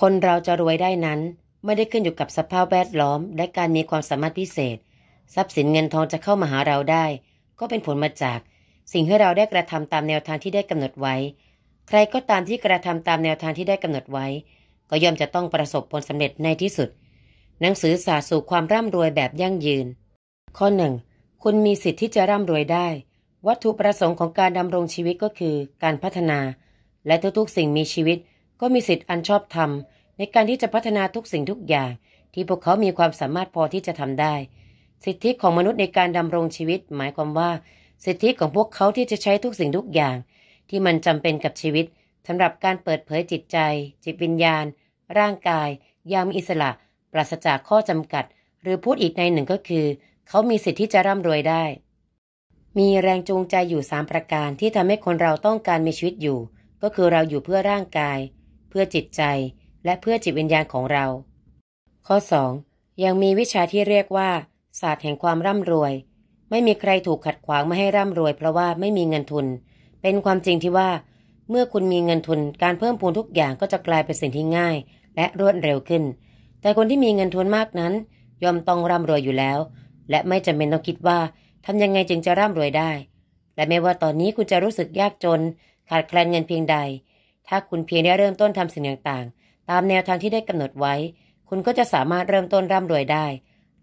คนเราจะรวยได้นั้น ไม่ได้ขึ้นอยู่กับสภาพแวดล้อมและการมีความสามารถพิเศษทรัพย์สินเงินทองจะเข้ามาหาเราได้ ก็เป็นผลมาจาก สิ่งที่เราได้กระทำตามแนวทางที่ได้กำหนดไว้ ใครก็ตามที่กระทำตามแนวทางที่ได้กำหนดไว้ ก็ย่อมจะต้องประสบผลสำเร็จในที่สุด หนังสือสาสู่ความร่ำรวยแบบยั่งยืน ข้อหนึ่งคุณมีสิทธิ์ที่จะร่ำรวยได้ วัตถุประสงค์ของการดำรงชีวิตก็คือ การพัฒนาและทุกๆสิ่งมีชีวิตก็มีสิทธิ์อันชอบธรรมในการที่จะพัฒนาทุกสิ่งทุกอย่าง ที่พวกเขามีความสามารถพอที่จะทำได้ สิทธิของมนุษย์ในการดำรงชีวิต หมายความว่า สิทธิของพวกเขาที่จะใช้ทุกสิ่งทุกอย่าง ที่มันจำเป็นกับชีวิต สำหรับการเปิดเผยจิตใจ จิตวิญญาณ ร่างกายยามอิสระ ปราศจากข้อจำกัด หรือพูดอีกในหนึ่งก็คือ เขามีสิทธิที่จะร่ำรวยได้ มีแรงจูงใจอยู่3ประการที่ทำให้คนเราต้องการมีชีวิตอยู่ ก็คือเราอยู่เพื่อร่างกายเพื่อจิตใจและเพื่อจิตวิญญาณของเรา ข้อ 2. ยังมีวิชาที่เรียกว่า ศาสตร์แห่งความร่ำรวย ไม่มีใครถูกขัดขวางไม่ให้ร่ำรวย เพราะว่าไม่มีเงินทุน เป็นความจริงที่ว่า เมื่อคุณมีเงินทุนการเพิ่มพูนทุกอย่างก็จะกลายเป็นสิ่งที่ง่าย และรวดเร็วขึ้น แต่คนที่มีเงินทุนมากนั้นย่อมต้องร่ำรวยอยู่แล้ว และไม่จำเป็นต้องคิดว่าทำยังไงจึงจะร่ำรวยได้ และไม่ว่าตอนนี้คุณจะรู้สึกยากจน ขาดแคลนเงินเพียงใดถ้าคุณเพียงได้เริ่มต้นทำสิ่งต่าง ๆ ตามแนวทางที่ได้กำหนดไว้ คุณก็จะสามารถเริ่มต้นร่ำรวยได้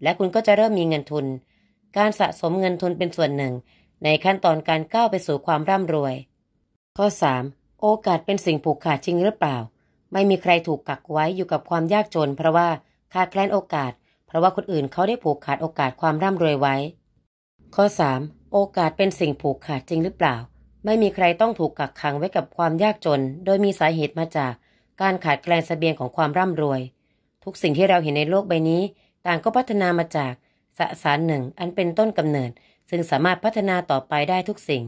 และคุณก็จะเริ่มมีเงินทุน การสะสมเงินทุนเป็นส่วนหนึ่ง ในขั้นตอนการก้าวไปสู่ความร่ำรวย ข้อ 3. โอกาสเป็นสิ่งผูกขาดจริงหรือเปล่า ไม่มีใครถูกกักไว้อยู่กับความยากจน เพราะว่าขาดแคลนโอกาส เพราะว่าคนอื่นเขาได้ผูกขาดโอกาสความร่ำรวยไว้ ข้อ 3. โอกาสเป็นสิ่งผูกขาดจริงหรือเปล่าไม่มีใครต้องถูกกักขังไว้กับความยากจน โดยมีสาเหตุมาจาก การขาดแคลนสเสบียงของความร่ำรวย ทุกสิ่งที่เราเห็นในโลกใบนี้ ต่างก็พัฒนามาจากสสารหนึ่งอันเป็นต้นกำเนิด ซึ่งสามารถพัฒนาต่อไปได้ทุกสิ่ง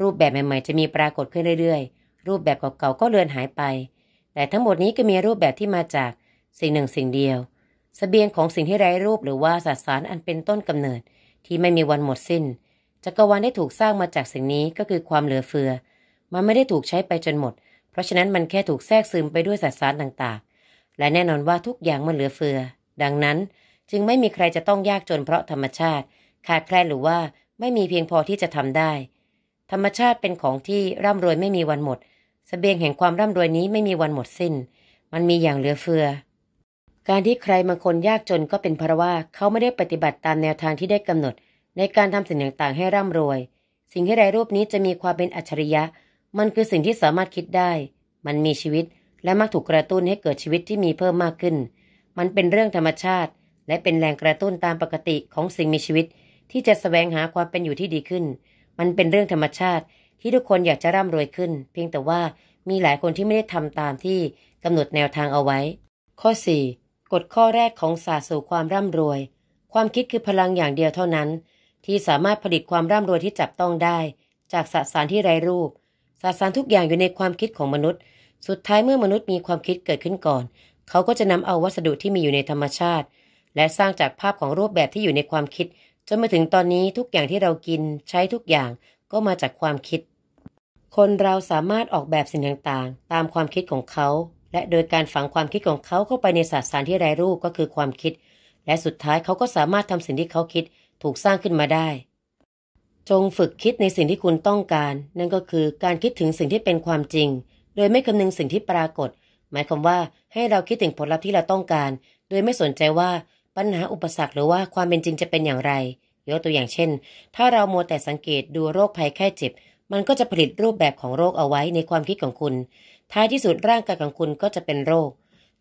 รูปแบบใหม่ๆจะมีปรากฏขึ้นเรื่อยๆ รูปแบบเก่าๆก็เลือนหายไป แต่ทั้งหมดนี้ก็มีรูปแบบที่มาจาก สิ่งหนึ่งสิ่งเดียวสเสบียงของสิ่งที่ไร้รูปหรือว่าสสารอันเป็นต้นกำเนิด ที่ไม่มีวันหมดสิ้นจักรวาลได้ถูกสร้างมาจากสิ่งนี้ก็คือความเหลือเฟือ มันไม่ได้ถูกใช้ไปจนหมด เพราะฉะนั้นมันแค่ถูกแทรกซึมไปด้วยสสารต่างๆ และแน่นอนว่าทุกอย่างมันเหลือเฟือ ดังนั้นจึงไม่มีใครจะต้องยากจนเพราะธรรมชาติ ขาดแคลนหรือว่าไม่มีเพียงพอที่จะทำได้ ธรรมชาติเป็นของที่ร่ำรวยไม่มีวันหมดสเสบียงแห่งความร่ำรวยนี้ไม่มีวันหมดสิน้น มันมีอย่างเหลือเฟือ การที่ใครบางคนยากจนก็เป็นเพราะว่าเขาไม่ได้ปฏิบัติตามแนวทางที่ได้กำหนดในการทำสิ่งต่างๆ ให้ร่ำรวย สิ่งที่ไรรูปนี้จะมีความเป็นอัจฉริยะ มันคือสิ่งที่สามารถคิดได้ มันมีชีวิต และมักถูกกระตุ้นให้เกิดชีวิตที่มีเพิ่มมากขึ้น มันเป็นเรื่องธรรมชาติ และเป็นแรงกระตุ้นตามปกติของสิ่งมีชีวิต ที่จะสแสวงหาความเป็นอยู่ที่ดีขึ้น มันเป็นเรื่องธรรมชาติ ที่ทุกคนอยากจะร่ำรวยขึ้น เพียงแต่ว่ามีหลายคนที่ไม่ได้ทำตามที่กำหนดแนวทางเอาไว้ ข้อ4กฎข้อแรกของศาสตร์สู่ความร่ำรวย ความคิดคือพลังอย่างเดียวเท่านั้นที่สามารถผลิตความร่ำรวยที่จับต้องได้ จากสสารที่ไร้รูป สสารทุกอย่างอยู่ในความคิดของมนุษย์ สุดท้ายเมื่อมนุษย์มีความคิดเกิดขึ้นก่อน เขาก็จะนำเอาวัสดุที่มีอยู่ในธรรมชาติ และสร้างจากภาพของรูปแบบที่อยู่ในความคิด จนมาถึงตอนนี้ทุกอย่างที่เรากินใช้ทุกอย่างก็มาจากความคิด คนเราสามารถออกแบบสิ่งต่างๆ ตามความคิดของเขา และโดยการฝังความคิดของเขาเข้าไปในสสารที่ไร้รูปก็คือความคิด และสุดท้ายเขาก็สามารถทำสิ่งที่เขาคิดถูกสร้างขึ้นมาได้ จงฝึกคิดในสิ่งที่คุณต้องการ นั่นก็คือการคิดถึงสิ่งที่เป็นความจริง โดยไม่คำนึงสิ่งที่ปรากฏ หมายความว่าให้เราคิดถึงผลลัพธ์ที่เราต้องการ โดยไม่สนใจว่าปัญหาอุปสรรคหรือว่าความเป็นจริงจะเป็นอย่างไรยกตัวอย่างเช่น ถ้าเรามัวแต่สังเกตดูโรคภัยแค่เจ็บมันก็จะผลิตรูปแบบของโรคเอาไว้ในความคิดของคุณ ท้ายที่สุดร่างกายของคุณก็จะเป็นโรค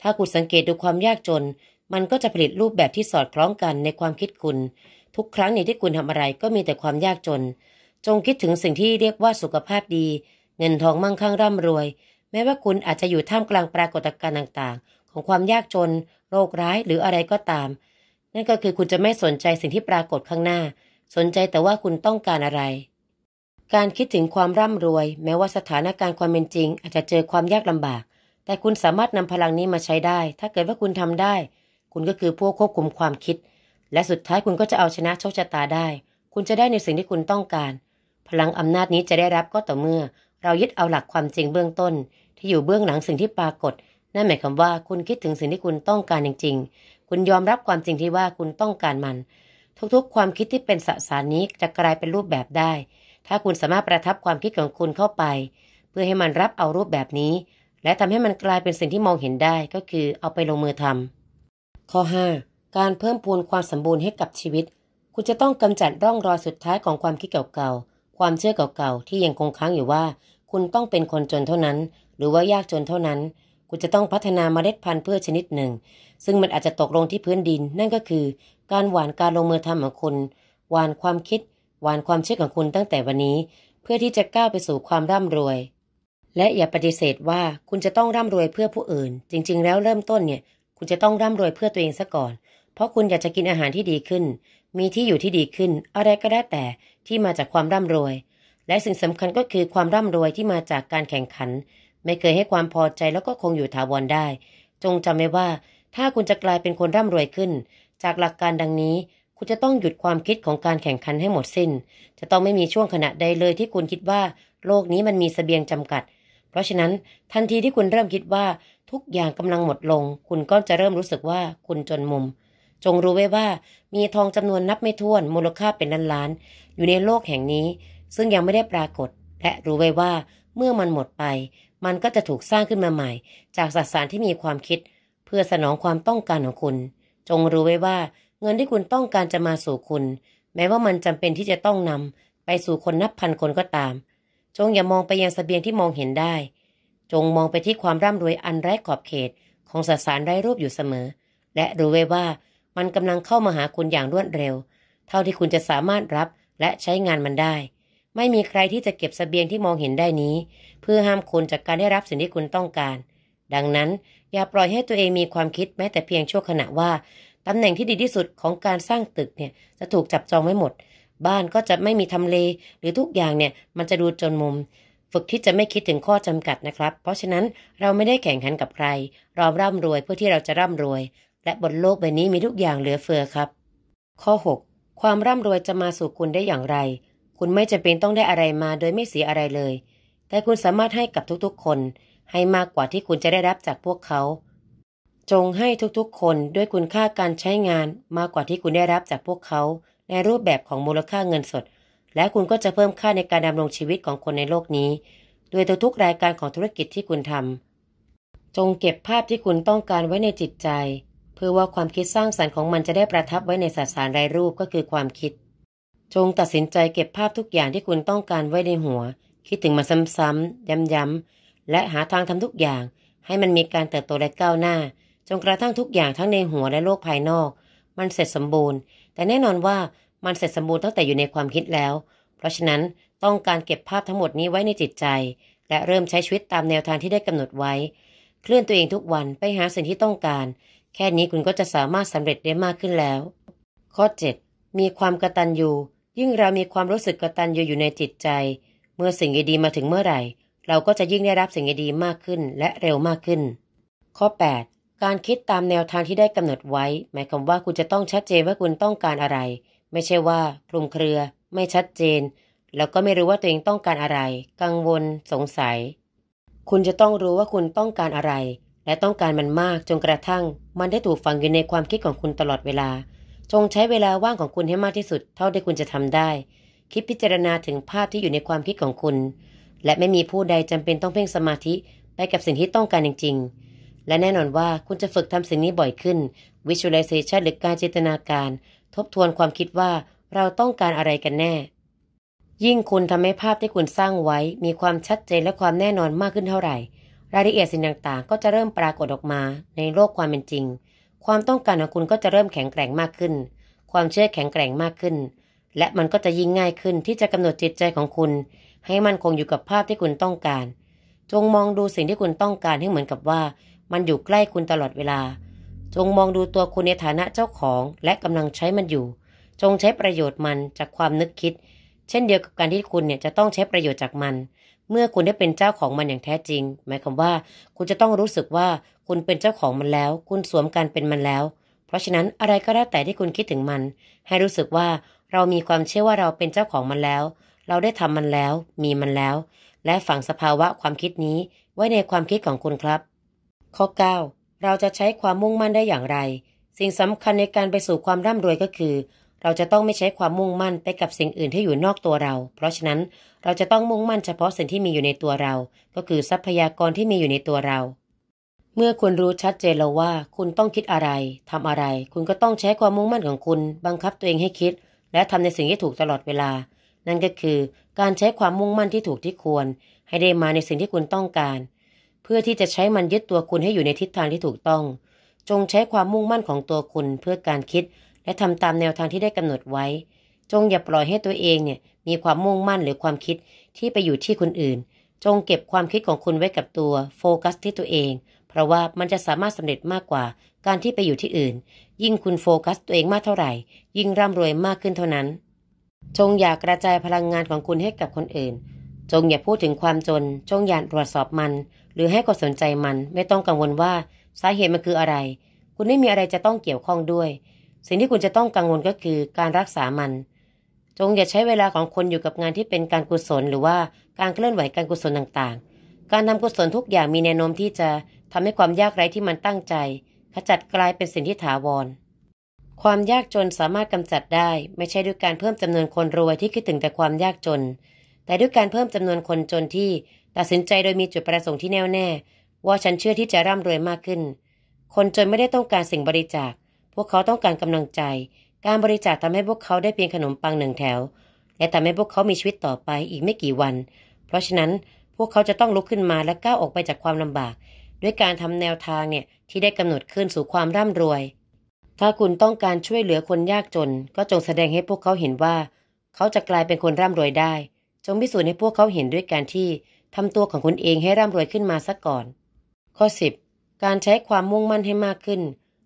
ถ้าคุณสังเกตดูความยากจน มันก็จะผลิตรูปแบบที่สอดคล้องกันในความคิดคุณทุกครั้งในที่คุณทำอะไรก็มีแต่ความยากจน จงคิดถึงสิ่งที่เรียกว่าสุขภาพดี เงินทองมั่งคั่งร่ำรวย แม้ว่าคุณอาจจะอยู่ท่ามกลางปรากฏการณ์ต่างๆ ของความยากจนโรคร้ายหรืออะไรก็ตาม นั่นก็คือคุณจะไม่สนใจสิ่งที่ปรากฏข้างหน้า สนใจแต่ว่าคุณต้องการอะไร การคิดถึงความร่ำรวยแม้ว่าสถานการณ์ความเป็นจริง อาจจะเจอความยากลำบาก แต่คุณสามารถนำพลังนี้มาใช้ได้ ถ้าเกิดว่าคุณทำได้ คุณก็คือผู้ควบคุมความคิดและสุดท้ายคุณก็จะเอาชนะโชคชะตาได้ คุณจะได้ในสิ่งที่คุณต้องการ พลังอำนาจนี้จะได้รับก็ต่อเมื่อ เรายึดเอาหลักความจริงเบื้องต้น ที่อยู่เบื้องหลังสิ่งที่ปรากฏ นั่นหมายความว่าคุณคิดถึงสิ่งที่คุณต้องการจริงๆ คุณยอมรับความจริงที่ว่าคุณต้องการมัน ทุกๆ ความคิดที่เป็นสสารนี้จะกลายเป็นรูปแบบได้ ถ้าคุณสามารถประทับความคิดของคุณเข้าไป เพื่อให้มันรับเอารูปแบบนี้ และทำให้มันกลายเป็นสิ่งที่มองเห็นได้ ก็คือเอาไปลงมือทำข้อ5การเพิ่มพูนความสมบูรณ์ให้กับชีวิต คุณจะต้องกำจัดร่องรอยสุดท้ายของความคิดเก่าๆ ความเชื่อเก่าๆ ที่ยังคงค้างอยู่ว่า คุณต้องเป็นคนจนเท่านั้น หรือว่ายากจนเท่านั้น คุณจะต้องพัฒนาเมล็ดพันธุ์เพื่อชนิดหนึ่ง ซึ่งมันอาจจะตกลงที่พื้นดิน นั่นก็คือ การหวานการลงมือทำของคุณ หวานความคิด หวานความเชื่อของคุณตั้งแต่วันนี้ เพื่อที่จะก้าวไปสู่ความร่ำรวย และอย่าปฏิเสธว่าคุณจะต้องร่ำรวยเพื่อผู้อื่น จริง ๆ แล้วเริ่มต้นเนี่ย คุณจะต้องร่ำรวยเพื่อตัวเองซะก่อนเพราะคุณอยากจะกินอาหารที่ดีขึ้น มีที่อยู่ที่ดีขึ้นอะไรก็ได้แต่ที่มาจากความร่ำรวย และสิ่งสำคัญก็คือความร่ำรวยที่มาจากการแข่งขัน ไม่เคยให้ความพอใจแล้วก็คงอยู่ถาวรได้ จงจำไว้ว่า ถ้าคุณจะกลายเป็นคนร่ำรวยขึ้น จากหลักการดังนี้ คุณจะต้องหยุดความคิดของการแข่งขันให้หมดสิน้น จะต้องไม่มีช่วงขณะใดเลยที่คุณคิดว่า โลกนี้มันมีสเสบียงจำกัด เพราะฉะนั้น ทันทีที่คุณเริ่มคิดว่า ทุกอย่างกำลังหมดลง คุณก็จะเริ่มรู้สึกว่าคุณจนมุมจงรู้ไว้ว่ามีทองจำนวนนับไม่ถ้วนมูลค่าเป็นล้านล้าน อยู่ในโลกแห่งนี้ ซึ่งยังไม่ได้ปรากฏ และรู้ไว้ว่า เมื่อมันหมดไป มันก็จะถูกสร้างขึ้นมาใหม่ จากสสารที่มีความคิด เพื่อสนองความต้องการของคุณ จงรู้ไว้ว่า เงินที่คุณต้องการจะมาสู่คุณ แม้ว่ามันจำเป็นที่จะต้องนำ ไปสู่คนนับพันคนก็ตาม จงอย่ามองไปยังสเสบียงที่มองเห็นได้ จงมองไปที่ความร่ำรวยอันไร้ขอบเขต ของสสารไร้รูปอยู่เสมอ และรู้ไว้ว่ามันกำลังเข้ามาหาคุณอย่างรวดเร็ว เท่าที่คุณจะสามารถรับและใช้งานมันได้ ไม่มีใครที่จะเก็บสเสบียงที่มองเห็นได้นี้ เพื่อห้ามคุณจากการได้รับสิ่งที่คุณต้องการ ดังนั้นอย่าปล่อยให้ตัวเองมีความคิดแม้แต่เพียงชั่วขณะว่าตำแหน่งที่ดีที่สุดของการสร้างตึกเนี่ย จะถูกจับจองไว้หมด บ้านก็จะไม่มีทำเล หรือทุกอย่างเนี่ยมันจะดูจนมุม ฝึกที่จะไม่คิดถึงข้อจำกัดนะครับ เพราะฉะนั้นเราไม่ได้แข่งขันกับใครเราร่ำรวยเพื่อที่เราจะร่ำรวยและบนโลกใบนี้มีทุกอย่างเหลือเฟือครับ ข้อ 6. ความร่ำรวยจะมาสู่คุณได้อย่างไร คุณไม่จำเป็นต้องได้อะไรมาโดยไม่เสียอะไรเลย แต่คุณสามารถให้กับทุกๆคน ให้มากกว่าที่คุณจะได้รับจากพวกเขา จงให้ทุกๆคนด้วยคุณค่าการใช้งาน มากกว่าที่คุณได้รับจากพวกเขา ในรูปแบบของมูลค่าเงินสด และคุณก็จะเพิ่มค่าในการดำรงชีวิตของคนในโลกนี้ ด้วยทุกๆรายการของธุรกิจที่คุณทำจงเก็บภาพที่คุณต้องการไว้ในจิตใจพื่อว่าความคิดสร้างสรรค์ของมันจะได้ประทับไว้ในสสารรายรูปก็คือความคิด จงตัดสินใจเก็บภาพทุกอย่างที่คุณต้องการไว้ในหัว คิดถึงมาซ้ำๆ ย้ำๆ และหาทางทำทุกอย่าง ให้มันมีการเติบโตและก้าวหน้า จนกระทั่งทุกอย่างทั้งในหัวและโลกภายนอก มันเสร็จสมบูรณ์ แต่แน่นอนว่ามันเสร็จสมบูรณ์ตั้งแต่อยู่ในความคิดแล้ว เพราะฉะนั้นต้องการเก็บภาพทั้งหมดนี้ไว้ในจิตใจ และเริ่มใช้ชีวิตตามแนวทางที่ได้กำหนดไว้ เคลื่อนตัวเองทุกวันไปหาสิ่งที่ต้องการแค่นี้คุณก็จะสามารถสำเร็จได้มากขึ้นแล้ว ข้อ7มีความกระตันยูยิ่งเรามีความรู้สึกกระตันยูอยู่ในจิตใจ เมื่อสิ่งดีมาถึงเมื่อไหร่ เราก็จะยิ่งได้รับสิ่งดีมากขึ้นและเร็วมากขึ้น ข้อ8การคิดตามแนวทางที่ได้กำหนดไว้ หมายความว่าคุณจะต้องชัดเจนว่าคุณต้องการอะไร ไม่ใช่ว่าคลุมเครือ ไม่ชัดเจน แล้วก็ไม่รู้ว่าตัวเองต้องการอะไร กังวล สงสัย คุณจะต้องรู้ว่าคุณต้องการอะไรและต้องการมันมากจนกระทั่ง มันได้ถูกฝังอยู่ในความคิดของคุณตลอดเวลา จงใช้เวลาว่างของคุณให้มากที่สุดเท่าที่คุณจะทำได้ คิดพิจารณาถึงภาพที่อยู่ในความคิดของคุณ และไม่มีผู้ใดจำเป็นต้องเพ่งสมาธิ ไปกับสิ่งที่ต้องการจริงๆ และแน่นอนว่าคุณจะฝึกทำสิ่งนี้บ่อยขึ้น visualization หรือการจินตนาการ ทบทวนความคิดว่าเราต้องการอะไรกันแน่ ยิ่งคุณทำให้ภาพที่คุณสร้างไว้ มีความชัดเจนและความแน่นอนมากขึ้นเท่าไหร่รายละเอียดสิ่งต่างๆ ก็จะเริ่มปรากฏออกมาในโลกความเป็นจริง ความต้องการของคุณก็จะเริ่มแข็งแกร่งมากขึ้น ความเชื่อแข็งแกร่งมากขึ้น และมันก็จะยิ่งง่ายขึ้นที่จะกำหนดจิตใจของคุณ ให้มันคงอยู่กับภาพที่คุณต้องการ จงมองดูสิ่งที่คุณต้องการให้เหมือนกับว่า มันอยู่ใกล้คุณตลอดเวลา จงมองดูตัวคุณในฐานะเจ้าของและกำลังใช้มันอยู่ จงใช้ประโยชน์มันจากความนึกคิด เช่นเดียวกับการที่คุณเนี่ยจะต้องใช้ประโยชน์จากมันเมื่อคุณได้เป็นเจ้าของมันอย่างแท้จริง หมายความว่าคุณจะต้องรู้สึกว่าคุณเป็นเจ้าของมันแล้ว คุณสวมการเป็นมันแล้ว เพราะฉะนั้นอะไรก็แล้วแต่ที่คุณคิดถึงมัน ให้รู้สึกว่าเรามีความเชื่อว่าเราเป็นเจ้าของมันแล้ว เราได้ทำมันแล้ว มีมันแล้ว และฝังสภาวะความคิดนี้ไว้ในความคิดของคุณครับ ข้อ 9 เราจะใช้ความมุ่งมั่นได้อย่างไร สิ่งสำคัญในการไปสู่ความร่ำรวยก็คือเราจะต้องไม่ใช้ความมุ่งมั่นไปกับสิ่งอื่นที่อยู่นอกตัวเรา เพราะฉะนั้นเราจะต้องมุ่งมั่นเฉพาะสิ่งที่มีอยู่ในตัวเรา ก็คือทรัพยากรที่มีอยู่ในตัวเรา เมื่อคุณรู้ชัดเจนแล้วว่า คุณต้องคิดอะไร ทำอะไร คุณก็ต้องใช้ความมุ่งมั่นของคุณ บังคับตัวเองให้คิด และทำในสิ่งที่ถูกตลอดเวลา นั่นก็คือการใช้ความมุ่งมั่นที่ถูกที่ควร ให้ได้มาในสิ่งที่คุณต้องการ เพื่อที่จะใช้มันยึดตัวคุณให้อยู่ในทิศทางที่ถูกต้อง จงใช้ความมุ่งมั่นของตัวคุณเพื่อการคิดและทำตามแนวทางที่ได้กำหนดไว้ จงอย่าปล่อยให้ตัวเองเนี่ยมีความมุ่งมั่นหรือความคิดที่ไปอยู่ที่คนอื่น จงเก็บความคิดของคุณไว้กับตัว โฟกัสที่ตัวเอง เพราะว่ามันจะสามารถสำเร็จมากกว่า การที่ไปอยู่ที่อื่น ยิ่งคุณโฟกัสตัวเองมากเท่าไหร่ ยิ่งร่ำรวยมากขึ้นเท่านั้น จงอย่ากระจายพลังงานของคุณให้กับคนอื่น จงอย่าพูดถึงความจน จงอย่าตรวจสอบมัน หรือให้ความสนใจมัน ไม่ต้องกังวลว่าสาเหตุมันคืออะไร คุณไม่มีอะไรจะต้องเกี่ยวข้องด้วยสิ่งที่คุณจะต้องกังวลก็คือการรักษามัน จงอย่าใช้เวลาของคนอยู่กับงานที่เป็นการกุศล หรือว่าการเคลื่อนไหวการกุศลต่างๆ การทำกุศลทุกอย่างมีแนวโน้มที่จะทำให้ความยากไร้ที่มันตั้งใจ ขจัดกลายเป็นสิ่งที่ถาวร ความยากจนสามารถกำจัดได้ ไม่ใช่ด้วยการเพิ่มจำนวนคนรวยที่คิดถึงแต่ความยากจน แต่ด้วยการเพิ่มจำนวนคนจนที่ตัดสินใจโดยมีจุดประสงค์ที่แน่วแน่ว่าฉันเชื่อที่จะร่ำรวยมากขึ้น คนจนไม่ได้ต้องการสิ่งบริจาคพวกเขาต้องการกำลังใจ การบริจาคทำให้พวกเขาได้เพียงขนมปังหนึ่งแถว และทำให้พวกเขามีชีวิตต่อไปอีกไม่กี่วัน เพราะฉะนั้นพวกเขาจะต้องลุกขึ้นมาและก้าวออกไปจากความลำบาก ด้วยการทำแนวทางเนี่ยที่ได้กำหนดขึ้นสู่ความร่ำรวย ถ้าคุณต้องการช่วยเหลือคนยากจน ก็จงแสดงให้พวกเขาเห็นว่า เขาจะกลายเป็นคนร่ำรวยได้ จงพิสูจน์ให้พวกเขาเห็นด้วยการที่ทำตัวของคุณเองให้ร่ำรวยขึ้นมาซะก่อน ข้อ10การใช้ความมุ่งมั่นให้มากขึ้น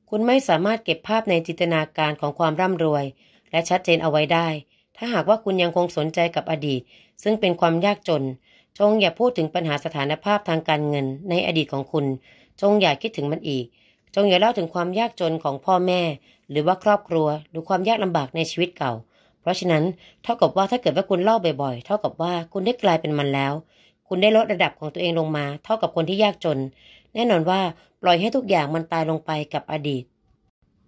คุณไม่สามารถเก็บภาพในจินตนาการของความร่ำรวย และชัดเจนเอาไว้ได้ ถ้าหากว่าคุณยังคงสนใจกับอดีตซึ่งเป็นความยากจน จงอย่าพูดถึงปัญหาสถานภาพทางการเงินในอดีตของคุณ จงอย่าคิดถึงมันอีก จงอย่าเล่าถึงความยากจนของพ่อแม่หรือว่าครอบครัวหรือความยากลำบากในชีวิตเก่า เพราะฉะนั้นเท่ากับว่าถ้าเกิดว่าคุณเล่าบ่อยๆ เท่ากับว่าคุณได้กลายเป็นมันแล้ว คุณได้ลดระดับของตัวเองลงมา เท่ากับคนที่ยากจนแน่นอนว่า ปล่อยให้ทุกอย่างมันตายลงไปกับอดีต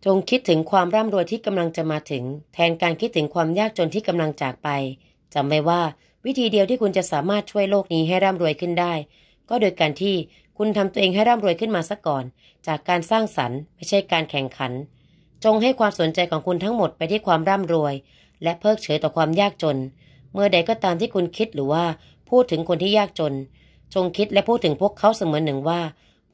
จงคิดถึงความร่ำรวยที่กำลังจะมาถึง แทนการคิดถึงความยากจนที่กำลังจากไปจำไว้ว่า วิธีเดียวที่คุณจะสามารถช่วยโลกนี้ให้ร่ำรวยขึ้นได้ ก็โดยการที่คุณทำตัวเองให้ร่ำรวยขึ้นมาซะก่อน จากการสร้างสรรค์ไม่ใช่การแข่งขัน จงให้ความสนใจของคุณทั้งหมดไปที่ความร่ำรวย และเพิกเฉยต่อความยากจน เมื่อใดก็ตามที่คุณคิดหรือว่าพูดถึงคนที่ยากจน จงคิดและพูดถึงพวกเขาเสมือนหนึ่งว่า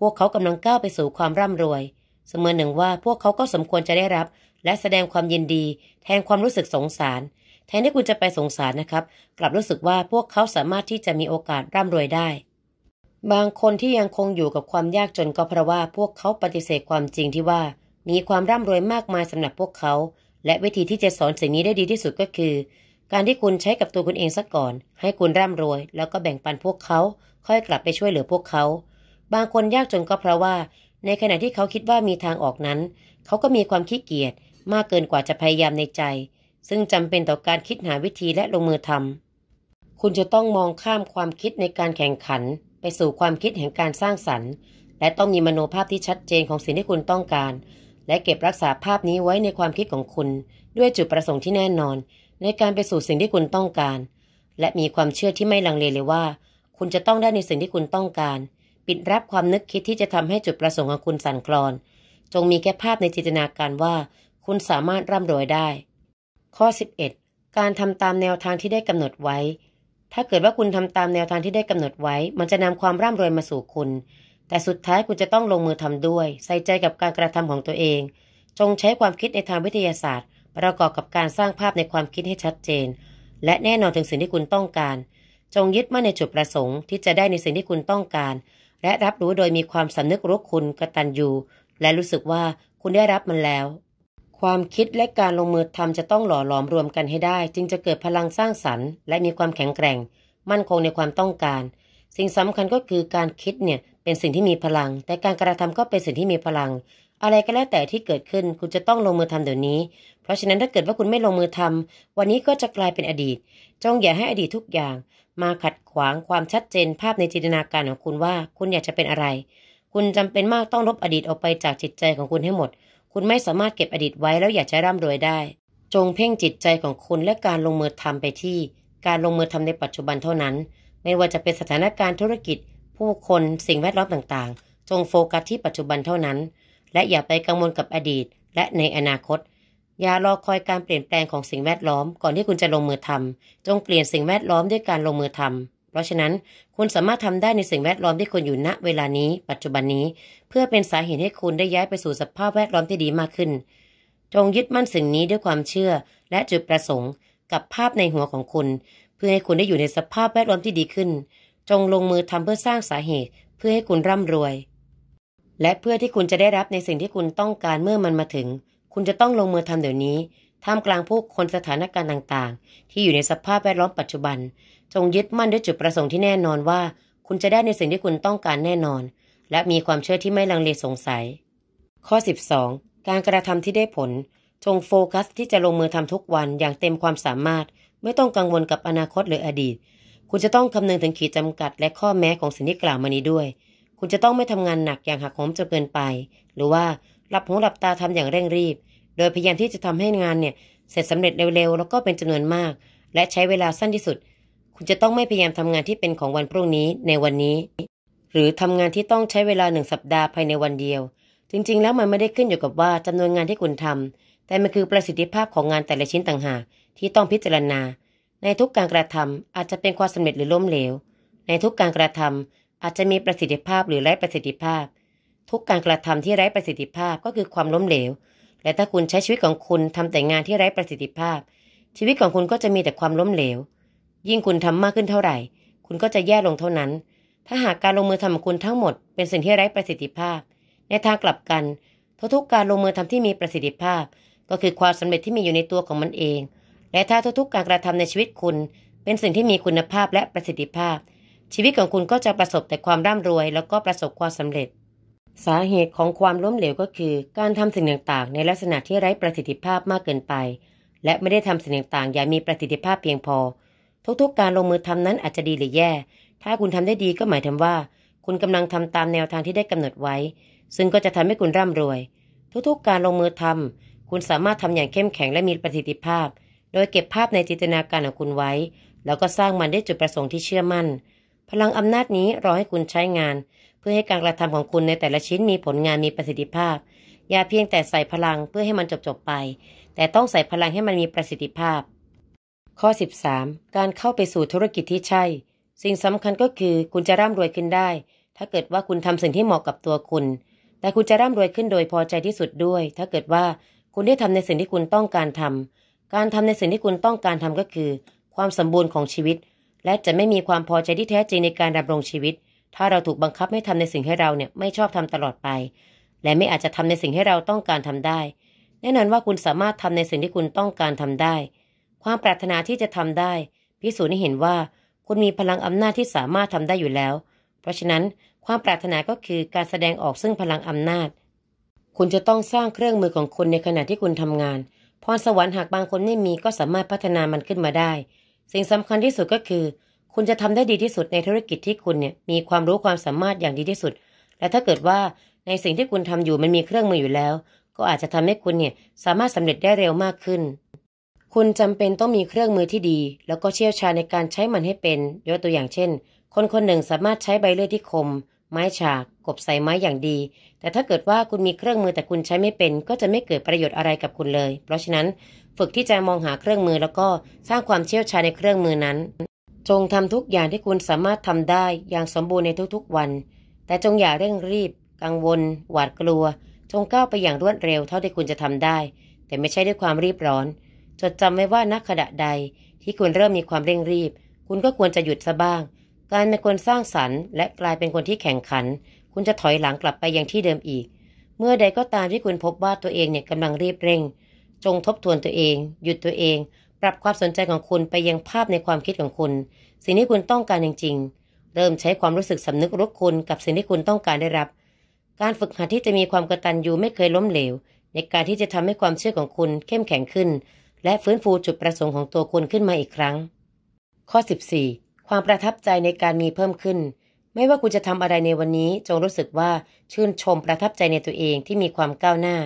วกเขากำลังก้าวไปสู่ความร่ำรวย เสมือนหนึ่งว่าพวกเขาก็สมควรจะได้รับ และแสดงความยินดี แทนความรู้สึกสงสาร แทนที่คุณจะไปสงสารนะครับ กลับรู้สึกว่าพวกเขาสามารถที่จะมีโอกาสร่ำรวยได้ บางคนที่ยังคงอยู่กับความยากจนก็เพราะว่าพวกเขาปฏิเสธความจริงที่ว่า มีความร่ำรวยมากมายสำหรับพวกเขา และวิธีที่จะสอนสิ่งนี้ได้ดีที่สุดก็คือ การที่คุณใช้กับตัวคุณเองซะก่อน ให้คุณร่ำรวย แล้วก็แบ่งปันพวกเขา ค่อยกลับไปช่วยเหลือพวกเขาบางคนยากจนก็เพราะว่า ในขณะที่เขาคิดว่ามีทางออกนั้น เขาก็มีความขี้เกียจมากเกินกว่าจะพยายามในใจ ซึ่งจำเป็นต่อการคิดหาวิธีและลงมือทำคุณจะต้องมองข้ามความคิดในการแข่งขัน ไปสู่ความคิดแห่งการสร้างสรรค์ และต้องมีมโนภาพที่ชัดเจนของสิ่งที่คุณต้องการ และเก็บรักษาภาพนี้ไว้ในความคิดของคุณ ด้วยจุดประสงค์ที่แน่นอน ในการไปสู่สิ่งที่คุณต้องการ และมีความเชื่อที่ไม่ลังเลเลยว่า คุณจะต้องได้ในสิ่งที่คุณต้องการปิดรับความนึกคิดที่จะทำให้จุดประสงค์ของคุณสั่นคลอน จงมีแค่ภาพในจินตนาการว่าคุณสามารถร่ำรวยได้ ข้อ 11 การทำตามแนวทางที่ได้กำหนดไว้ ถ้าเกิดว่าคุณทำตามแนวทางที่ได้กำหนดไว้ มันจะนำความร่ำรวยมาสู่คุณ แต่สุดท้ายคุณจะต้องลงมือทำด้วย ใส่ใจกับการกระทำของตัวเอง จงใช้ความคิดในทางวิทยาศาสตร์ ประกอบกับการสร้างภาพในความคิดให้ชัดเจน และแน่นอนถึงสิ่งที่คุณต้องการ จงยึดมั่นในจุดประสงค์ ที่จะได้ในสิ่งที่คุณต้องการและรับรู้โดยมีความสำนึกรู้คุณกระตัอยูและรู้สึกว่าคุณได้รับมันแล้ว ความคิดและการลงมือทำจะต้องหล่อหลอมรวมกันให้ได้ จึงจะเกิดพลังสร้างสรรค์และมีความแข็งแกร่ง มั่นคงในความต้องการ สิ่งสำคัญก็คือการคิดเนี่ย เป็นสิ่งที่มีพลัง แต่การกระทำก็เป็นสิ่งที่มีพลัง อะไรก็แล้วแต่ที่เกิดขึ้นคุณจะต้องลงมือทำเดี๋ยวนี้ เพราะฉะนั้นถ้าเกิดว่าคุณไม่ลงมือทำวันนี้ก็จะกลายเป็นอดีต จงอย่าให้อดีตทุกอย่างมาขัดขวางความชัดเจนภาพในจินตนาการของคุณว่าคุณอยากจะเป็นอะไร คุณจำเป็นมากต้องลบอดีตออกไปจากจิตใจของคุณให้หมด คุณไม่สามารถเก็บอดีตไว้แล้วอยากจะร่ำรวยได้ จงเพ่งจิตใจของคุณและการลงมือทำไปที่ การลงมือทำในปัจจุบันเท่านั้น ไม่ว่าจะเป็นสถานการณ์ธุรกิจ ผู้คนสิ่งแวดล้อมต่างๆ จงโฟกัสที่ปัจจุบันเท่านั้น และอย่าไปกังวลกับอดีต และในอนาคตอย่ารอคอยการเปลี่ยนแปลงของสิ่งแวดล้อมก่อนที่คุณจะลงมือทำ จงเปลี่ยนสิ่งแวดล้อมด้วยการลงมือทำ เพราะฉะนั้น คุณสามารถทำได้ในสิ่งแวดล้อมที่คุณอยู่ณเวลานี้ ปัจจุบันนี้ เพื่อเป็นสาเหตุให้คุณได้ย้ายไปสู่สภาพแวดล้อมที่ดีมากขึ้น จงยึดมั่นสิ่งนี้ด้วยความเชื่อ และจุดประสงค์ กับภาพในหัวของคุณ เพื่อให้คุณได้อยู่ในสภาพแวดล้อมที่ดีขึ้น จงลงมือทำเพื่อสร้างสาเหตุเพื่อให้คุณร่ำรวย และเพื่อที่คุณจะได้รับในสิ่งที่คุณต้องการเมื่อมันมาถึงคุณจะต้องลงมือทำเดี๋ยวนี้ ท่ามกลางผู้คนสถานการณ์ต่างๆ ที่อยู่ในสภาพแวดล้อมปัจจุบัน จงยึดมั่นด้วยจุดประสงค์ที่แน่นอนว่า คุณจะได้ในสิ่งที่คุณต้องการแน่นอน และมีความเชื่อที่ไม่ลังเลสงสัย ข้อ12การกระทำที่ได้ผล จงโฟกัสที่จะลงมือทำทุกวันอย่างเต็มความสามารถ ไม่ต้องกังวลกับอนาคตหรืออดีต คุณจะต้องคำนึงถึงขีดจำกัด และข้อแม้ของสิ่งที่กล่าวมานี้ด้วย คุณจะต้องไม่ทำงานหนักอย่างหักโหมจนเกินไป หรือว่าหลับหูหลับตาทำอย่างเร่งรีบ โดยพยายามที่จะทำให้งานเนี่ย เสร็จสำเร็จเร็วๆ แล้วก็เป็นจำนวนมาก และใช้เวลาสั้นที่สุด คุณจะต้องไม่พยายามทำงานที่เป็นของวันพรุ่งนี้ในวันนี้ หรือทำงานที่ต้องใช้เวลาหนึ่งสัปดาห์ภายในวันเดียว จริงๆแล้วมันไม่ได้ขึ้นอยู่กับว่า จำนวนงานที่คุณทำ แต่มันคือประสิทธิภาพของงานแต่ละชิ้นต่างหากที่ต้องพิจารณา ในทุกการกระทำอาจจะเป็นความสำเร็จหรือล้มเหลว ในทุกการกระทำอาจจะมีประสิทธิภาพ หรือไร้ประสิทธิภาพทุกการกระทำที่ไร้ประสิทธิภาพก็คือความล้มเหลว และถ้าคุณใช้ชีวิตของคุณทำแต่งานที่ไร้ประสิทธิภาพ ชีวิตของคุณก็จะมีแต่ความล้มเหลว ยิ่งคุณทำมากขึ้นเท่าไหร่ คุณก็จะแย่ลงเท่านั้น ถ้าหากการลงมือทำของคุณทั้งหมดเป็นสิ่งที่ไร้ประสิทธิภาพ ในทางกลับกัน ทุกการลงมือทำที่มีประสิทธิภาพ ก็คือความสำเร็จที่มีอยู่ในตัวของมันเอง และถ้าทุกๆการกระทำในชีวิตคุณเป็นสิ่งที่มีคุณภาพและประสิทธิภาพ ชีวิตของคุณก็จะประสบแต่ความร่ำรวย แล้วก็ประสบความสำเร็จสาเหตุของความล้มเหลวก็คือการทำสิ่งต่าง ๆ ในลักษณะที่ไร้ประสิทธิภาพมากเกินไป และไม่ได้ทำสิ่งต่าง ๆ อย่างมีประสิทธิภาพเพียงพอทุก ๆ การลงมือทำนั้นอาจจะดีหรือแย่ ถ้าคุณทำได้ดีก็หมายถึงว่า คุณกำลังทำตามแนวทางที่ได้กำหนดไว้ ซึ่งก็จะทำให้คุณร่ำรวย ทุก ๆ การลงมือทำคุณสามารถทำอย่างเข้มแข็งและมีประสิทธิภาพ โดยเก็บภาพในจินตนาการของคุณไว้ แล้วก็สร้างมันได้จุดประสงค์ที่เชื่อมั่น พลังอำนาจนี้รอให้คุณใช้งานพื่อให้การกระทำของคุณในแต่ละชิ้นมีผลงานมีประสิทธิภาพ อย่าเพียงแต่ใส่พลังเพื่อให้มันจบจบไป แต่ต้องใส่พลังให้มันมีประสิทธิภาพ ข้อ13การเข้าไปสู่ธุรกิจที่ใช่ สิ่งสำคัญก็คือคุณจะร่ำรวยขึ้นได้ ถ้าเกิดว่าคุณทำสิ่งที่เหมาะกับตัวคุณ แต่คุณจะร่ำรวยขึ้นโดยพอใจที่สุดด้วย ถ้าเกิดว่าคุณได้ทำในสิ่งที่คุณต้องการทำการทำในสิ่งที่คุณต้องการทำก็คือ ความสมบูรณ์ของชีวิต และจะไม่มีความพอใจที่แท้จริงในการดำรงชีวิตถ้าเราถูกบังคับให้ทำในสิ่งให้เราเนี่ยไม่ชอบทำตลอดไป และไม่อาจจะทำในสิ่งให้เราต้องการทำได้ แน่นอนว่าคุณสามารถทำในสิ่งที่คุณต้องการทำได้ ความปรารถนาที่จะทำได้พิสูจน์ให้เห็นว่า คุณมีพลังอำนาจที่สามารถทำได้อยู่แล้ว เพราะฉะนั้นความปรารถนาก็คือการแสดงออกซึ่งพลังอำนาจ คุณจะต้องสร้างเครื่องมือของคุณในขณะที่คุณทำงาน พรสวรรค์หากบางคนไม่มีก็สามารถพัฒนามันขึ้นมาได้ สิ่งสำคัญที่สุดก็คือคุณจะทำได้ดีที่สุดในธุรกิจที่คุณเนี่ยมีความรู้ความสามารถอย่างดีที่สุด และถ้าเกิดว่าในสิ่งที่คุณทำอยู่มันมีเครื่องมืออยู่แล้ว ก็อาจจะทำให้คุณเนี่ยสามารถสำเร็จได้เร็วมากขึ้น คุณจำเป็นต้องมีเครื่องมือที่ดีแล้วก็เชี่ยวชาญในการใช้มันให้เป็น ยกตัวอย่างเช่นคนคนหนึ่งสามารถใช้ใบเลื่อยที่คม ไม้ฉาก กบใส่ไม้อย่างดี แต่ถ้าเกิดว่าคุณมีเครื่องมือแต่คุณใช้ไม่เป็นก็จะไม่เกิดประโยชน์อะไรกับคุณเลย เพราะฉะนั้น ฝึกที่จะมองหาเครื่องมือแล้วก็สร้างความเชี่ยวชาญในเครื่องมือนั้นจงทำทุกอย่างที่คุณสามารถทำได้อย่างสมบูรณ์ในทุกๆวัน แต่จงอย่าเร่งรีบกังวล หวาดกลัว จงก้าวไปอย่างรวดเร็วเท่าที่คุณจะทำได้ แต่ไม่ใช่ด้วยความรีบร้อน จดจำไว้ว่านักขณะใดที่คุณเริ่มมีความเร่งรีบ คุณก็ควรจะหยุดซะบ้าง การเป็นคนสร้างสรรค์และกลายเป็นคนที่แข่งขัน คุณจะถอยหลังกลับไปยังที่เดิมอีก เมื่อใดก็ตามที่คุณพบว่าตัวเองเนี่ยกำลังรีบเร่ง จงทบทวนตัวเอง หยุดตัวเองปรับความสนใจของคุณไปยังภาพในความคิดของคุณ สิ่งที่คุณต้องการจริงๆ เริ่มใช้ความรู้สึกสำนึกรู้คุณกับสิ่งที่คุณต้องการได้รับ การฝึกหัดที่จะมีความกระตันอยู่ไม่เคยล้มเหลว ในการที่จะทำให้ความเชื่อของคุณ เข้มแข็งขึ้น และฟื้นฟูจุดประสงค์ของตัวคุณขึ้นมาอีกครั้ง ข้อ14ความประทับใจในการมีเพิ่มขึ้น ไม่ว่าคุณจะทำอะไรในวันนี้ จงรู้สึกว่าชื่นชมประทับใจในตัวเองที่มีความก้าวหน้า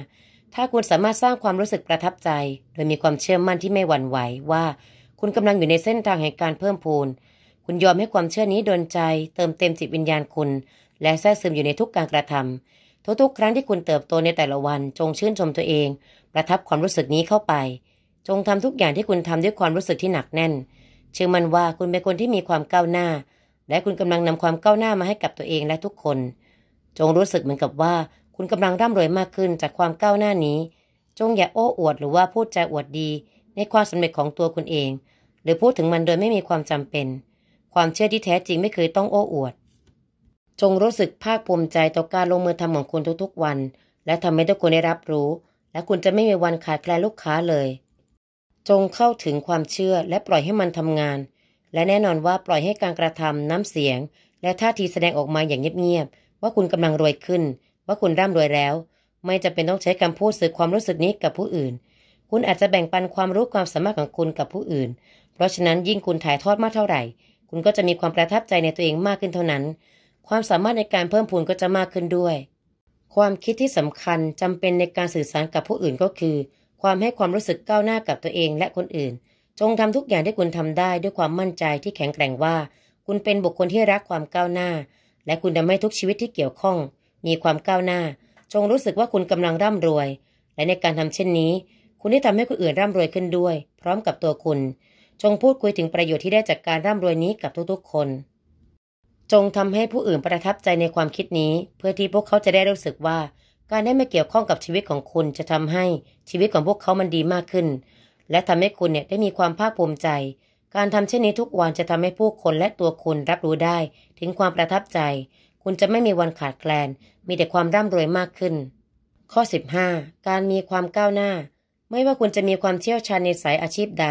ถ้าคุณสามารถสร้างความรู้สึกประทับใจ โดยมีความเชื่อมั่นที่ไม่หวั่นไหวว่า คุณกำลังอยู่ในเส้นทางแห่งการเพิ่มพูน คุณยอมให้ความเชื่อนี้ดนใจ เติมเต็มจิตวิญญาณคุณ และแทรกซึมอยู่ในทุกการกระทำทุกๆครั้งที่คุณเติบโตในแต่ละวัน จงชื่นชมตัวเอง ประทับความรู้สึกนี้เข้าไป จงทำทุกอย่างที่คุณทำด้วยความรู้สึกที่หนักแน่น เชื่อมั่นว่าคุณเป็นคนที่มีความก้าวหน้า และคุณกำลังนำความก้าวหน้ามาให้กับตัวเองและทุกคน จงรู้สึกเหมือนกับว่าคุณกำลังร่ำรวยมากขึ้นจากความก้าวหน้านี้ จงอย่าโอ้อวด หรือว่าพูดใจอวดดี ในความสำเร็จของตัวคุณเอง หรือพูดถึงมันโดยไม่มีความจำเป็น ความเชื่อที่แท้จริงไม่เคยต้องโอ้อวด จงรู้สึกภาคภูมิใจต่อการลงมือทำของคุณทุก ๆ วัน และทำให้ทุกคนได้รับรู้ และคุณจะไม่มีวันขาดแคลนลูกค้าเลย จงเข้าถึงความเชื่อและปล่อยให้มันทำงาน และแน่นอนว่าปล่อยให้การกระทำน้ำเสียง และท่าทีแสดงออกมาอย่างเงียบ ๆ ว่าคุณกำลังรวยขึ้นว่าคุณร่ำรวยแล้ว ไม่จำเป็นต้องใช้คำพูดสื่อความรู้สึกนี้กับผู้อื่น คุณอาจจะแบ่งปันความรู้ความสามารถของคุณกับผู้อื่น เพราะฉะนั้นยิ่งคุณถ่ายทอดมากเท่าไหร่คุณก็จะมีความประทับใจในตัวเองมากขึ้นเท่านั้น ความสามารถในการเพิ่มพูนก็จะมากขึ้นด้วย ความคิดที่สำคัญจำเป็นในการสื่อสารกับผู้อื่นก็คือ ความให้ความรู้สึกก้าวหน้ากับตัวเองและคนอื่น จงทำทุกอย่างที่คุณทำได้ด้วยความมั่นใจที่แข็งแกร่งว่า คุณเป็นบุคคลที่รักความก้าวหน้า และคุณจะไม่ทุกชีวิตที่เกี่ยวข้องมีความก้าวหน้า จงรู้สึกว่าคุณกำลังร่ำรวย และในการทำเช่นนี้ คุณได้ทำให้คนอื่นร่ำรวยขึ้นด้วย พร้อมกับตัวคุณ จงพูดคุยถึงประโยชน์ที่ได้จากการร่ำรวยนี้กับทุกๆคน จงทำให้ผู้อื่นประทับใจในความคิดนี้ เพื่อที่พวกเขาจะได้รู้สึกว่า การได้มาเกี่ยวข้องกับชีวิตของคุณจะทำให้ชีวิตของพวกเขามันดีมากขึ้น และทำให้คุณเนี่ยได้มีความภาคภูมิใจ การทำเช่นนี้ทุกวันจะทำให้ผู้คนและตัวคุณรับรู้ได้ถึงความประทับใจคุณจะไม่มีวันขาดแคลน มีแต่ความร่ำรวยมากขึ้น ข้อ 15 การมีความก้าวหน้า ไม่ว่าคุณจะมีความเชี่ยวชาญในสายอาชีพใด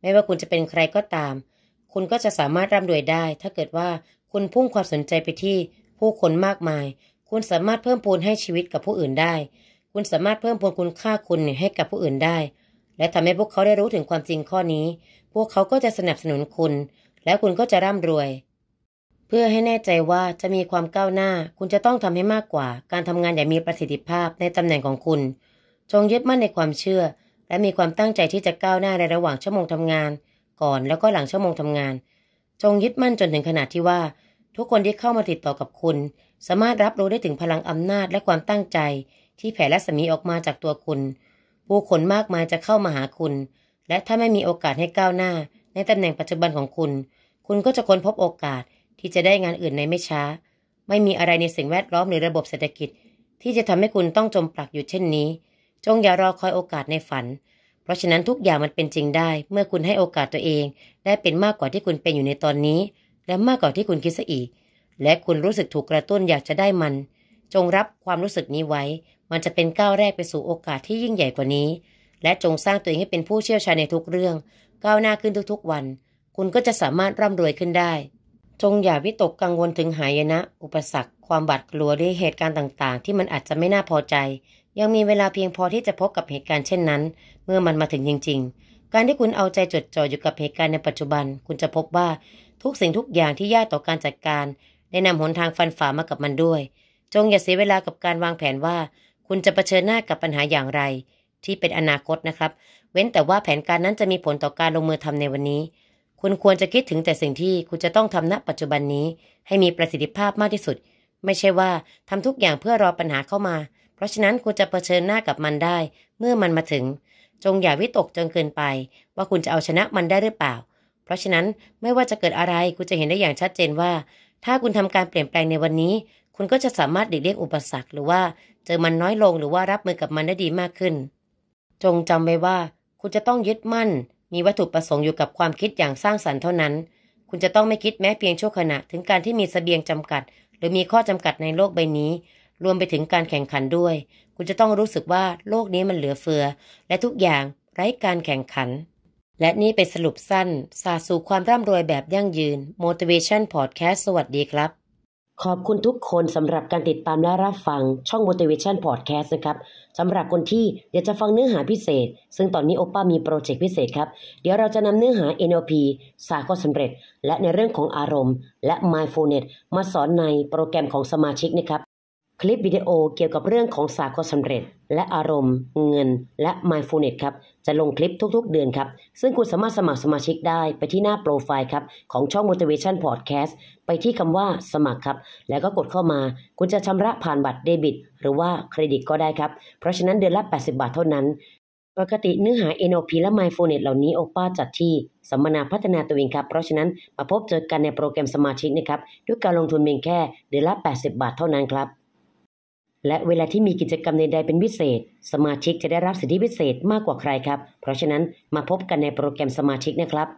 ไม่ว่าคุณจะเป็นใครก็ตาม คุณก็จะสามารถร่ำรวยได้ ถ้าเกิดว่าคุณพุ่งความสนใจไปที่ ผู้คนมากมาย คุณสามารถเพิ่มพูนให้ชีวิตกับผู้อื่นได้ คุณสามารถเพิ่มพูนคุณค่าคุณให้กับผู้อื่นได้ และทำให้พวกเขาได้รู้ถึงความจริงข้อนี้ พวกเขาก็จะสนับสนุนคุณ และคุณก็จะร่ำรวยเพื่อให้แน่ใจว่าจะมีความก้าวหน้า คุณจะต้องทำให้มากกว่า การทำงานอย่างมีประสิทธิภาพในตำแหน่งของคุณ จงยึดมั่นในความเชื่อ และมีความตั้งใจที่จะก้าวหน้าในระหว่างชั่วโมงทำงาน ก่อนแล้วก็หลังชั่วโมงทำงาน จงยึดมั่นจนถึงขนาดที่ว่า ทุกคนที่เข้ามาติดต่อกับคุณ สามารถรับรู้ได้ถึงพลังอำนาจและความตั้งใจที่แผ่รัศมีออกมาจากตัวคุณ ผู้คนมากมายจะเข้ามาหาคุณ และถ้าไม่มีโอกาสให้ก้าวหน้า ในตำแหน่งปัจจุบันของคุณ คุณก็จะค้นพบโอกาสที่จะได้งานอื่นในไม่ช้า ไม่มีอะไรในสิ่งแวดล้อมหรือระบบเศรษฐกิจ ที่จะทำให้คุณต้องจมปลักอยู่เช่นนี้ จงอย่ารอคอยโอกาสในฝัน เพราะฉะนั้นทุกอย่างมันเป็นจริงได้ เมื่อคุณให้โอกาสตัวเอง ได้เป็นมากกว่าที่คุณเป็นอยู่ในตอนนี้ และมากกว่าที่คุณคิดซะอีก และคุณรู้สึกถูกกระตุ้นอยากจะได้มัน จงรับความรู้สึกนี้ไว้ มันจะเป็นก้าวแรกไปสู่โอกาสที่ยิ่งใหญ่กว่านี้ และจงสร้างตัวเองให้เป็นผู้เชี่ยวชาญในทุกเรื่อง ก้าวหน้าขึ้นทุก ๆวัน คุณก็จะสามารถร่ำรวยขึ้นได้จง อย่าวิตกกังวลถึงหายนะ อุปสรรคความบาดกลัวหรือเหตุการณ์ต่างๆ ที่มันอาจจะไม่น่าพอใจ ยังมีเวลาเพียงพอที่จะพบกับเหตุการณ์เช่นนั้นเมื่อมันมาถึงจริงๆ การที่คุณเอาใจจดจ่ออยู่กับเหตุการณ์ในปัจจุบัน คุณจะพบว่าทุกสิ่งทุกอย่างที่ยากต่อการจัดการ ได้นำหนทางฟันฝ่ามากับมันด้วยจงอย่าเสียเวลากับการวางแผนว่าคุณจะเผชิญหน้ากับปัญหาอย่างไร ที่เป็นอนาคตนะครับ เว้นแต่ว่าแผนการนั้นจะมีผลต่อการลงมือทำในวันนี้คุณควรจะคิดถึงแต่สิ่งที่คุณจะต้องทำณปัจจุบันนี้ ให้มีประสิทธิภาพมากที่สุด ไม่ใช่ว่าทำทุกอย่างเพื่อรอปัญหาเข้ามา เพราะฉะนั้นคุณจะเผชิญหน้ากับมันได้เมื่อมันมาถึง จงอย่าวิตกจนเกินไปว่าคุณจะเอาชนะมันได้หรือเปล่า เพราะฉะนั้นไม่ว่าจะเกิดอะไรคุณจะเห็นได้อย่างชัดเจนว่า ถ้าคุณทำการเปลี่ยนแปลงในวันนี้ คุณก็จะสามารถหลีกเลี่ยงอุปสรรค หรือว่าเจอมันน้อยลงหรือว่ารับมือกับมันได้ดีมากขึ้น จงจำไว้ว่า คุณจะต้องยึดมั่นมีวัตถุประสงค์อยู่กับความคิดอย่างสร้างสรรค์เท่านั้น คุณจะต้องไม่คิดแม้เพียงชั่วขณะถึงการที่มีสเสบียงจำกัด หรือมีข้อจำกัดในโลกใบนี้ รวมไปถึงการแข่งขันด้วย คุณจะต้องรู้สึกว่าโลกนี้มันเหลือเฟือ และทุกอย่างไร้การแข่งขัน และนี่เป็นสรุปสั้นสาสู่ความร่ำรวยแบบยั่งยืน motivation podcast สวัสดีครับขอบคุณทุกคนสำหรับการติดตามและรับฟังช่อง Motivation Podcast นะครับสำหรับคนที่อยากจะฟังเนื้อหาพิเศษซึ่งตอนนี้โอป้ามีโปรเจกต์พิเศษครับ เดี๋ยวเราจะนำเนื้อหา NLP สาก็สำเร็จและในเรื่องของอารมณ์และ Mindfulness มาสอนในโปรแกรมของสมาชิกนะครับ คลิปวิดีโอเกี่ยวกับเรื่องของสาก็สำเร็จ และอารมณ์เงินและ Mindfulness ครับจะลงคลิปทุกๆเดือนครับ ซึ่งคุณสามารถสมัครสมาชิกได้ไปที่หน้าโปรไฟล์ครับ ของช่อง motivation podcast ไปที่คำว่าสมัครครับ แล้วก็กดเข้ามา คุณจะชำระผ่านบัตรเดบิต หรือว่าเครดิตก็ได้ครับ เพราะฉะนั้นเดือนละ80 บาทเท่านั้นปกติเนื้อหา NLP และ Mindfulness เหล่านี้โอป้าจัดที่สัมมนาพัฒนาตัวเองครับ เพราะฉะนั้นมาพบเจอกันในโปรแกรมสมาชิกนะครับด้วยการลงทุนเพียงแค่เดือนละ80 บาทเท่านั้นครับและเวลาที่มีกิจกรรมใดๆเป็นพิเศษ สมาชิกจะได้รับสิทธิพิเศษมากกว่าใครครับ เพราะฉะนั้นมาพบกันในโปรแกรมสมาชิกนะครับ